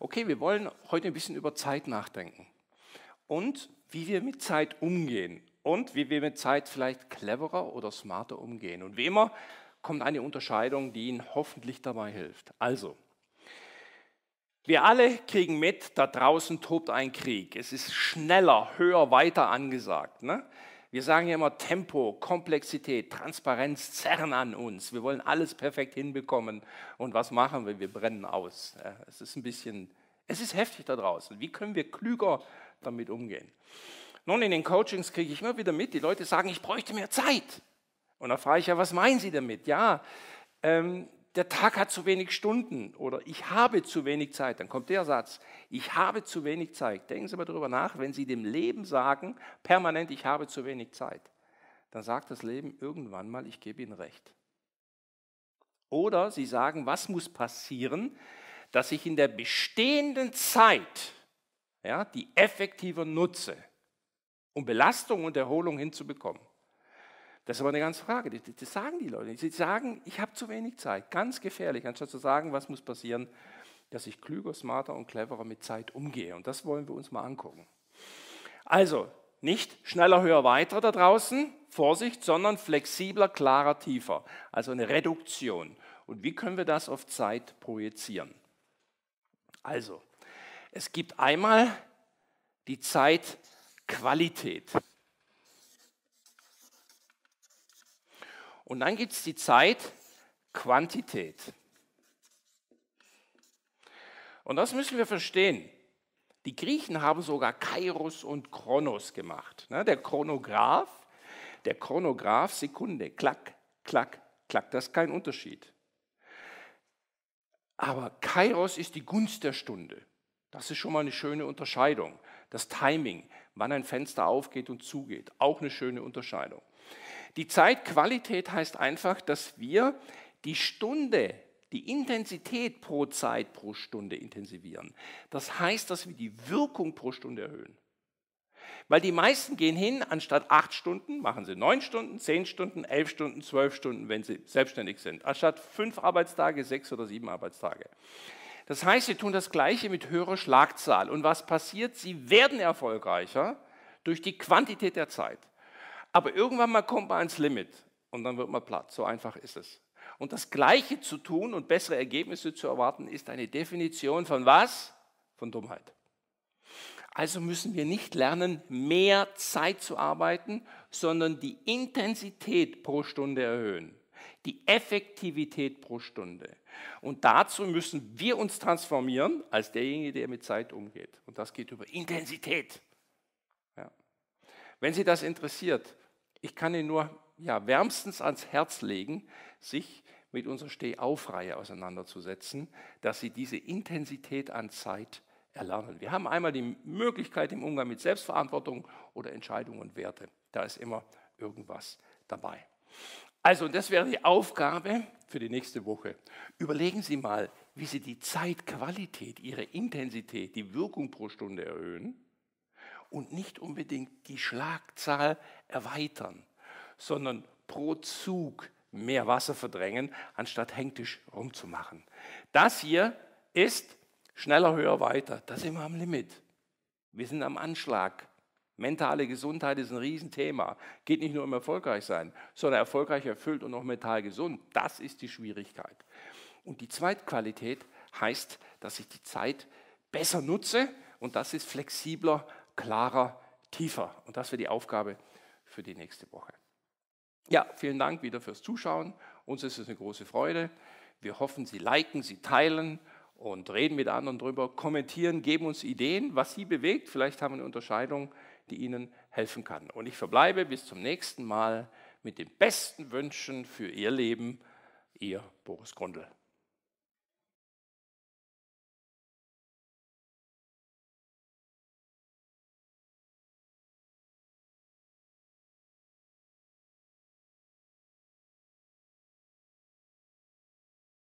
okay, wir wollen heute ein bisschen über Zeit nachdenken und wie wir mit Zeit umgehen und wie wir mit Zeit vielleicht cleverer oder smarter umgehen. Und wie immer kommt eine Unterscheidung, die Ihnen hoffentlich dabei hilft. Also, wir alle kriegen mit, da draußen tobt ein Krieg. Es ist schneller, höher, weiter angesagt. Ne? Wir sagen ja immer Tempo, Komplexität, Transparenz zerren an uns. Wir wollen alles perfekt hinbekommen. Und was machen wir? Wir brennen aus. Es ist ein bisschen, es ist heftig da draußen. Wie können wir klüger damit umgehen? Nun, in den Coachings kriege ich immer wieder mit, die Leute sagen, ich bräuchte mehr Zeit. Und da frage ich ja, was meinen Sie damit? Ja, ähm, der Tag hat zu wenig Stunden oder ich habe zu wenig Zeit, dann kommt der Satz, ich habe zu wenig Zeit. Denken Sie mal darüber nach, wenn Sie dem Leben sagen, permanent, ich habe zu wenig Zeit, dann sagt das Leben irgendwann mal, ich gebe Ihnen recht. Oder Sie sagen, was muss passieren, dass ich in der bestehenden Zeit ja, die effektiver nutze, um Belastung und Erholung hinzubekommen. Das ist aber eine ganze Frage. Das sagen die Leute. Sie sagen, ich habe zu wenig Zeit. Ganz gefährlich, anstatt zu sagen, was muss passieren, dass ich klüger, smarter und cleverer mit Zeit umgehe. Und das wollen wir uns mal angucken. Also, nicht schneller, höher, weiter da draußen, Vorsicht, sondern flexibler, klarer, tiefer. Also eine Reduktion. Und wie können wir das auf Zeit projizieren? Also, es gibt einmal die Zeitqualität. Und dann gibt es die Zeit Quantität. Und das müssen wir verstehen. Die Griechen haben sogar Kairos und Kronos gemacht. Ne? Der Chronograph, der Chronograph, Sekunde, klack, klack, klack, das ist kein Unterschied. Aber Kairos ist die Gunst der Stunde. Das ist schon mal eine schöne Unterscheidung. Das Timing, wann ein Fenster aufgeht und zugeht, auch eine schöne Unterscheidung. Die Zeitqualität heißt einfach, dass wir die Stunde, die Intensität pro Zeit pro Stunde intensivieren. Das heißt, dass wir die Wirkung pro Stunde erhöhen. Weil die meisten gehen hin, anstatt acht Stunden machen sie neun Stunden, zehn Stunden, elf Stunden, zwölf Stunden, wenn sie selbstständig sind. Anstatt fünf Arbeitstage, sechs oder sieben Arbeitstage. Das heißt, sie tun das Gleiche mit höherer Schlagzahl. Und was passiert? Sie werden erfolgreicher durch die Quantität der Zeit. Aber irgendwann mal kommt man ans Limit und dann wird man platt. So einfach ist es. Und das Gleiche zu tun und bessere Ergebnisse zu erwarten, ist eine Definition von was? Von Dummheit. Also müssen wir nicht lernen, mehr Zeit zu arbeiten, sondern die Intensität pro Stunde erhöhen, die Effektivität pro Stunde. Und dazu müssen wir uns transformieren als derjenige, der mit Zeit umgeht. Und das geht über Intensität. Ja. Wenn Sie das interessiert, ich kann Ihnen nur ja, wärmstens ans Herz legen, sich mit unserer Stehaufreihe auseinanderzusetzen, dass Sie diese Intensität an Zeit erlernen. Wir haben einmal die Möglichkeit im Umgang mit Selbstverantwortung oder Entscheidungen und Werte. Da ist immer irgendwas dabei. Also, das wäre die Aufgabe für die nächste Woche. Überlegen Sie mal, wie Sie die Zeitqualität, Ihre Intensität, die Wirkung pro Stunde erhöhen und nicht unbedingt die Schlagzahl erweitern, sondern pro Zug mehr Wasser verdrängen, anstatt hängtisch rumzumachen. Das hier ist schneller, höher, weiter. Da sind wir am Limit. Wir sind am Anschlag. Mentale Gesundheit ist ein Riesenthema. Geht nicht nur um erfolgreich sein, sondern erfolgreich erfüllt und auch mental gesund. Das ist die Schwierigkeit. Und die Zweitqualität heißt, dass ich die Zeit besser nutze und das ist flexibler klarer, tiefer. Und das wäre die Aufgabe für die nächste Woche. Ja, vielen Dank wieder fürs Zuschauen. Uns ist es eine große Freude. Wir hoffen, Sie liken, Sie teilen und reden mit anderen drüber, kommentieren, geben uns Ideen, was Sie bewegt. Vielleicht haben wir eine Unterscheidung, die Ihnen helfen kann. Und ich verbleibe bis zum nächsten Mal mit den besten Wünschen für Ihr Leben. Ihr Boris Grundl.